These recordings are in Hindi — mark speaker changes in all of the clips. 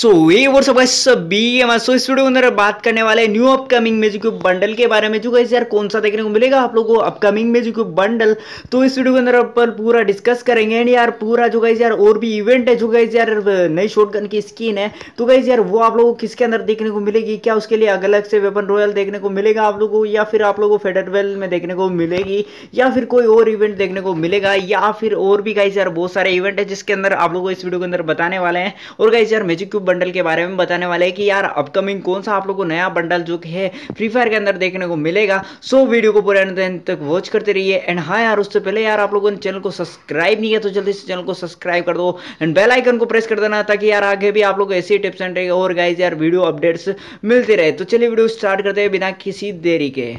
Speaker 1: सो वे और सब बी एम सो इस वीडियो के अंदर बात करने वाले new upcoming music cube bundle के बारे में जो कैसे यार कौन सा देखने को मिलेगा आप लोगों को अपकमिंग म्यूजिक क्यूब बंडल तो इस वीडियो के अंदर अपन पूरा डिस्कस करेंगे एंड यार पूरा जो कैसे यार और भी इवेंट है जो कैसे यार नई गन की स्कीन है तो कैसे यार वो आप लोगों को किसके अंदर देखने को मिलेगी क्या उसके लिए अलग से वेपन रॉयल देखने को मिलेगा आप लोगों को या फिर आप लोगों को फेडरवेल में देखने को मिलेगी या फिर कोई और इवेंट देखने को मिलेगा या फिर और भी कैसे यार बहुत सारे इवेंट है जिसके अंदर आप लोगों को इस वीडियो के अंदर बताने वाले हैं और कैसे यार मेजिक क्यूब बंडल के बारे में बताने वाले हैं कि यार अपकमिंग कौन सा आप लोगों को नया बंडल जो है फ्री फायर के अंदर देखने को मिलेगा सो वीडियो को पूरे दिन तक वॉच करते रहिए एंड हाँ यार उससे पहले यार आप लोगों ने चैनल को सब्सक्राइब नहीं किया तो जल्दी से चैनल को सब्सक्राइब कर दो एंड बेल आइकन को प्रेस कर देना ताकि यार आगे भी आप लोग ऐसे टिप्स एंड और गाइज यार वीडियो अपडेट्स मिलते रहे तो चलिए वीडियो स्टार्ट करते हैं बिना किसी देरी के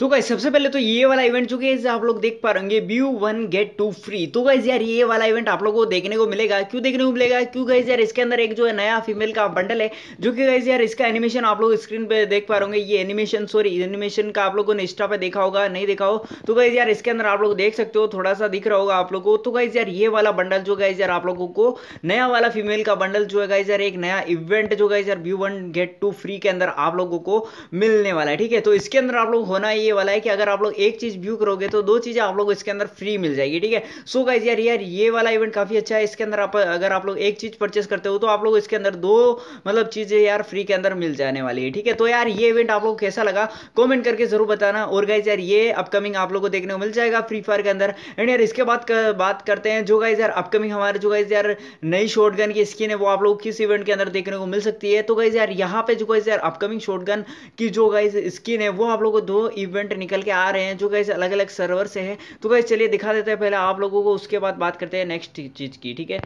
Speaker 1: तो गाइज सबसे पहले तो ये वाला इवेंट जो कि आप लोग देख पा रहे view one get two free तो गाइज यार ये वाला इवेंट आप लोगों को देखने को मिलेगा क्यों देखने को मिलेगा क्यों गाइज यार इसके अंदर एक जो है नया फीमेल का बंडल है जो कि गाइज यार इसका एनिमेशन आप लोग स्क्रीन पे देख पा रहे ये एनिमेशन सॉरी एनिमेशन का आप लोगों ने इंस्टा पे देखा होगा नहीं देखा हो तो गाइज यार इसके अंदर आप लोग देख सकते हो थोड़ा सा दिख रहा होगा आप लोग को तो गाइज यार ये वाला बंडल जो गाइज यार आप लोगों को नया वाला फीमेल का बंडल जो है गाइज यार एक नया इवेंट जो गाइज यार view one get two free के अंदर आप लोगों को मिलने वाला है ठीक है तो इसके अंदर आप लोग होना ये ये वाला है कि अगर आप लोग एक चीज़ व्यू करोगे तो दो चीज़ें आप लोग इसके अंदर फ्री मिल जाएगी ठीक है सो गाइज यार यार ये वाला इवेंट काफ़ी अच्छा है इसके अंदर आप अगर आप लोग एक चीज़ परचेस करते हो तो आप लोग इसके अंदर दो मतलब चीज़ें यार फ्री के अंदर मिल जाने वाली है ठीक है तो यार ये इवेंट आप लोग कैसा लगा कॉमेंट करके ज़रूर बताना और गाइज यार ये अपकमिंग आप लोग को देखने को मिल जाएगा फ्री फायर के अंदर एंड यार इसके बाद बात करते हैं जो गाइज यार अपकमिंग हमारे जो गाइज यार नई शॉर्ट की स्किन है वो आप लोग किस इवेंट के अंदर देखने को मिल सकती है तो गाइज यार यहाँ पे जो गाइज यार अपकमिंग शॉर्ट की जो गाइज स्किन है वो आप लोग को दो इवेंट इवेंट निकल के आ रहे हैं जो कैसे अलग अलग सर्वर से है तो कैसे चलिए दिखा देते हैं पहले आप लोगों को उसके बाद बात करते हैं नेक्स्ट चीज़ की ठीक है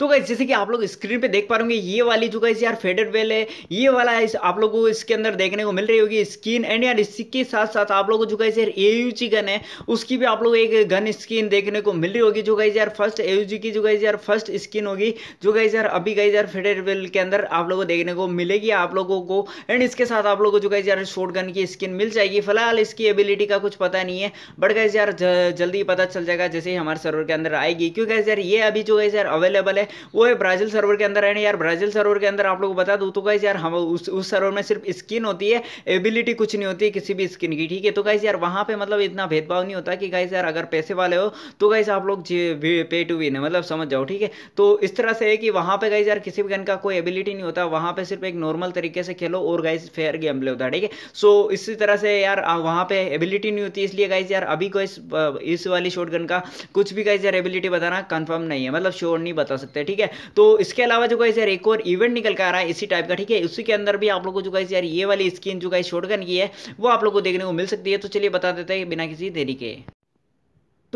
Speaker 1: तो गाइस जैसे कि आप लोग स्क्रीन पे देख पा रहे ये वाली जो गाइस यार फेडेड वेल है ये वाला इस आप लोगों को इसके अंदर देखने को मिल रही होगी स्किन एंड यार इसके साथ साथ आप लोगों को जो गाइस यार एयूजी गन है उसकी भी आप लोग एक गन स्किन देखने को मिल रही होगी जो गाइस यार फर्स्ट एयूजी की जो गाइस यार फर्स्ट स्किन होगी जो गाइस यार अभी गाइस यार फेडेड वेल के अंदर आप लोगों को देखने को मिलेगी आप लोगों को एंड इसके साथ आप लोगों को जो गाइस यार शॉर्ट गन की स्किन मिल जाएगी फिलहाल इसकी एबिलिटी का कुछ पता नहीं है बट गाइस यार जल्दी पता चल जाएगा जैसे ही हमारे सर्वर के अंदर आएगी क्योंकि यार ये अभी जो गाइस यार अवेलेबल है वो है ब्राज़ील सर्वर के अंदर है यार ब्राज़ील सर्वर के अंदर आप लोग को बता दूँ तो कैसे यार हम उस उस सर्वर में सिर्फ स्किन होती है एबिलिटी कुछ नहीं होती किसी भी स्किन की ठीक है तो कैसे यार वहाँ पर मतलब इतना भेदभाव नहीं होता कि कैसे यार अगर पैसे वाले हो तो कैसे आप लोग पे टू विन है मतलब समझ जाओ ठीक है तो इस तरह से है कि वहाँ पर कैसे यार किसी भी गन का कोई एबिलिटी नहीं होता वहाँ पर सिर्फ एक नॉर्मल तरीके से खेलो और गाइस फेयर गेम प्ले होता है ठीक है सो इसी तरह से यार वहाँ पे एबिलिटी नहीं होती इसलिए गाइस यार अभी कोई इस, इस वाली शॉट का कुछ भी गाइस यार एबिलिटी बताना कंफर्म नहीं है मतलब श्योर नहीं बता सकते सकते हैं ठीक है तो इसके अलावा जो गाइस यार एक और इवेंट निकल कर आ रहा है इसी टाइप का ठीक है उसी के अंदर भी आप लोग को जो गाइस यार ये वाली स्किन जो गाइस शॉटगन की है वो आप लोग को देखने को मिल सकती है तो चलिए बता देते हैं बिना किसी देरी के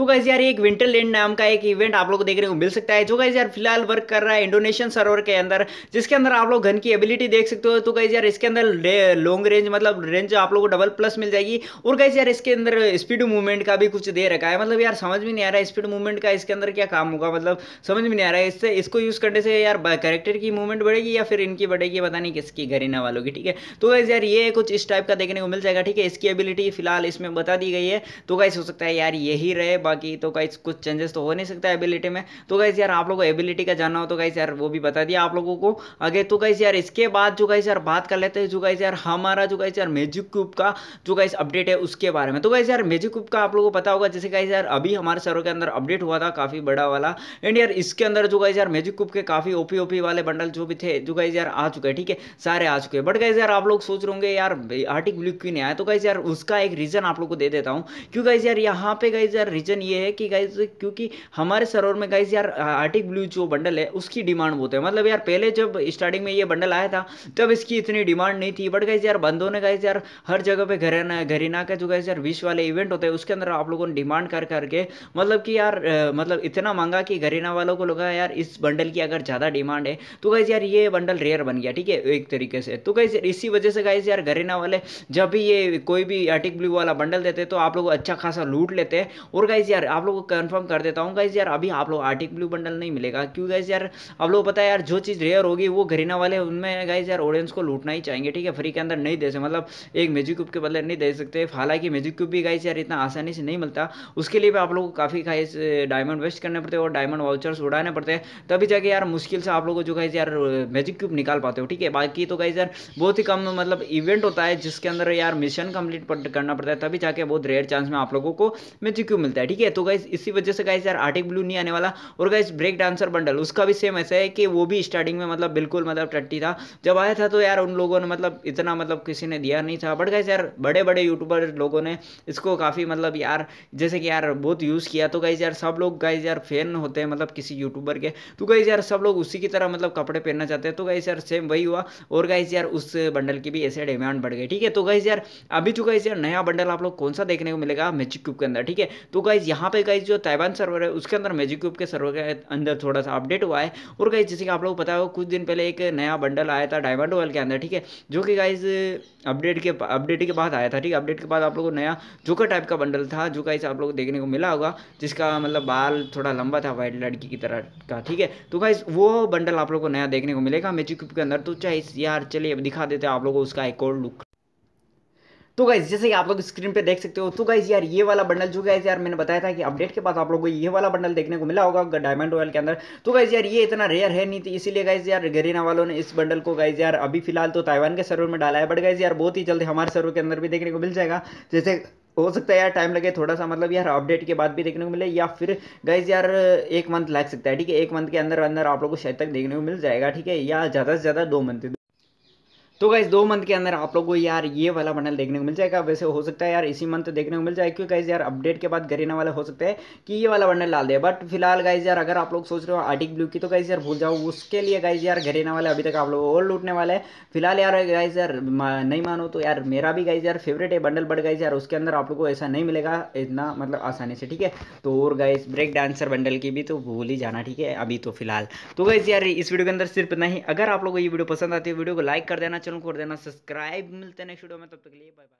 Speaker 1: तो गाइज यार एक विंटरलैंड नाम का एक इवेंट आप लोग को देखने को मिल सकता है जो गाइज यार फिलहाल वर्क कर रहा है इंडोनेशियन सर्वर के अंदर जिसके अंदर आप लोग घन की एबिलिटी देख सकते हो तो गाइज यार इसके अंदर लॉन्ग रेंज मतलब रेंज आप लोग को डबल प्लस मिल जाएगी और गाइज यार इसके अंदर स्पीड मूवमेंट का भी कुछ दे रखा है मतलब यार समझ में नहीं आ रहा है स्पीड मूवमेंट का इसके अंदर क्या काम होगा मतलब समझ में नहीं आ रहा है इससे इसको यूज करने से यार करेक्टर की मूवमेंट बढ़ेगी या फिर इनकी बढ़ेगी पता नहीं किसकी घरीना वालों की ठीक है तो गाइज यार ये कुछ इस टाइप का देखने को मिल जाएगा ठीक है इसकी एबिलिटी फिलहाल इसमें बता दी गई है तो गाइज हो सकता है यार यही रहे बाकी तो गाइज कुछ चेंजेस तो हो नहीं सकता एबिलिटी में तो गाइज यार आप लोगों को एबिलिटी का जानना हो तो गाइज यार वो भी बता दिया आप लोगों को आगे तो गाइज यार इसके बाद जो गाइज यार बात कर लेते हैं जो गाइज यार हमारा जो गाइज यार मेजिक क्यूब का जो गाइज अपडेट है उसके बारे में तो गाइज यार मेजिक क्यूब का आप लोगों को पता होगा जैसे गाइज यार अभी हमारे सरों के अंदर अपडेट हुआ था काफ़ी बड़ा वाला एंड यार इसके अंदर जो गाइज यार मेजिक क्यूब के काफ़ी ओपी ओपी वाले बंडल जो भी थे जो गाइज यार आ चुके हैं ठीक है सारे आ चुके हैं बट गाइज यार आप लोग सोच रहे होंगे यार आर्टिक ब्लू क्यों नहीं आया तो गाइज यार उसका एक रीज़न आप लोग को दे देता हूँ क्यों गाइज यार यहाँ पे गाइज यार रीजन रीजन ये है कि गाइज क्योंकि हमारे सरोवर में गाइज यार आर्टिक ब्लू जो बंडल है उसकी डिमांड बहुत है मतलब यार पहले जब स्टार्टिंग में ये बंडल आया था तब इसकी इतनी डिमांड नहीं थी बट गाइज यार बंदों ने गाइज यार हर जगह पे घरे घरेना का जो गाइज यार विश वाले इवेंट होते हैं उसके अंदर आप लोगों ने डिमांड कर करके मतलब कि यार मतलब इतना मांगा कि घरेना वालों को लगा यार इस बंडल की अगर ज़्यादा डिमांड है तो गाइज यार ये बंडल रेयर बन गया ठीक है एक तरीके से तो गाइज इसी वजह से गाइज यार घरेना वाले जब भी ये कोई भी आर्टिक ब्लू वाला बंडल देते तो आप लोग अच्छा खासा लूट लेते हैं और गाइज गाइज यार आप लोगों को कन्फर्म कर देता हूँ गाइज यार अभी आप लोग आर्टिक ब्लू बंडल नहीं मिलेगा क्यों गाइज यार आप लोग पता है यार जो चीज़ रेयर होगी वो घरीना वाले उनमें गाइज यार ऑडियंस को लूटना ही चाहेंगे ठीक है फ्री के अंदर नहीं दे सकते मतलब एक मेजिक क्यूब के बदले नहीं दे सकते हालांकि मेजिक क्यूब भी गाइज यार इतना आसानी से नहीं मिलता उसके लिए भी आप लोग को काफ़ी गाइज डायमंड वेस्ट करने पड़ते हैं और डायमंड वाउचर्स उड़ाने पड़ते हैं तभी जाके यार मुश्किल से आप लोगों को जो गाइज यार मेजिक क्यूब निकाल पाते हो ठीक है बाकी तो गाइज यार बहुत ही कम मतलब इवेंट होता है जिसके अंदर यार मिशन कंप्लीट करना पड़ता है तभी जाके बहुत रेयर चांस में आप लोगों को मेजिक क्यूब मिलता है ठीक है तो गाइस इसी वजह से गाइस यार आर्टिक ब्लू नहीं आने वाला और गाइस ब्रेक डांसर बंडल उसका भी सेम ऐसा है कि वो भी स्टार्टिंग में मतलब बिल्कुल मतलब टट्टी था जब आया था तो यार उन लोगों ने मतलब इतना मतलब किसी ने दिया नहीं था बट गाइस यार बड़े बड़े यूट्यूबर लोगों ने इसको काफ़ी मतलब यार जैसे कि यार बहुत यूज़ किया तो गाइज यार सब लोग गाइज यार फैन होते हैं मतलब किसी यूट्यूबर के तो गाइज यार सब लोग उसी की तरह मतलब कपड़े पहनना चाहते हैं तो गाइज यार सेम वही हुआ और गाइज यार उस बंडल की भी ऐसे डिमांड बढ़ गई ठीक है तो गाइज यार अभी तो गाइज यार नया बंडल आप लोग कौन सा देखने को मिलेगा मैजिक क्यूब के अंदर ठीक है तो गाइज गाइज यहाँ पे गाइज जो ताइवान सर्वर है उसके अंदर मैजिक क्यूब के सर्वर के अंदर थोड़ा सा अपडेट हुआ है और गाइज जैसे कि आप लोग पता हो कुछ दिन पहले एक नया बंडल आया था डायमंड वर्ल्ड के अंदर ठीक है जो कि गाइज अपडेट के अपडेट के बाद आया था ठीक है अपडेट के बाद आप लोग को नया जोकर टाइप का बंडल था जो गाइज आप लोग देखने को मिला होगा जिसका मतलब बाल थोड़ा लंबा था वाइट लड़की की तरह का ठीक है तो गाइज वो बंडल आप लोग को नया देखने को मिलेगा मैजिक क्यूब के अंदर तो चाहे यार चलिए दिखा देते हैं आप लोगों को उसका एक और लुक तो गाइज जैसे कि आप लोग स्क्रीन पे देख सकते हो तो गाइज यार ये वाला बंडल जो गाइज यार मैंने बताया था कि अपडेट के बाद आप लोगों को ये वाला बंडल देखने को मिला होगा डायमंड रॉयल के अंदर तो गाइज यार ये इतना रेयर है नहीं तो इसीलिए गाइज यार गरीना वालों ने इस बंडल को गाइज यार अभी फिलहाल तो ताइवान के सर्वर में डाला है बट गाइज यार बहुत ही जल्दी हमारे सर्वर के अंदर भी देखने को मिल जाएगा जैसे हो सकता है यार टाइम लगे थोड़ा सा मतलब यार अपडेट के बाद भी देखने को मिले या फिर गाइज यार एक मंथ लग सकता है ठीक है एक मंथ के अंदर अंदर आप लोग को शायद तक देखने को मिल जाएगा ठीक है या ज़्यादा से ज़्यादा दो मंथ तो गाइज दो मंथ के अंदर आप लोग को यार ये वाला बंडल देखने को मिल जाएगा वैसे हो सकता है यार इसी मंथ देखने को मिल जाएगा क्योंकि गाइज यार अपडेट के बाद गरीना वाला हो सकता है कि ये वाला बंडल डाल दे बट फिलहाल गाइज यार अगर आप लोग सोच रहे हो आर्टिक ब्लू की तो गाइज यार भूल जाओ उसके लिए गाइज यार गरीना वाले अभी तक आप लोग और लूटने वाले हैं फिलहाल यार गाइज यार नहीं मानो तो यार मेरा भी गाइज यार फेवरेट है बंडल बट गाइज यार उसके अंदर आप लोग को ऐसा नहीं मिलेगा इतना मतलब आसानी से ठीक है तो और गाइज ब्रेक डांसर बंडल की भी तो भूल ही जाना ठीक है अभी तो फिलहाल तो गाइज यार इस वीडियो के अंदर सिर्फ नहीं अगर आप लोग को ये वीडियो पसंद आती है वीडियो को लाइक कर देना चैनल कर देना सब्सक्राइब मिलते हैं नेक्स्ट वीडियो में तब तक के लिए बाय बाय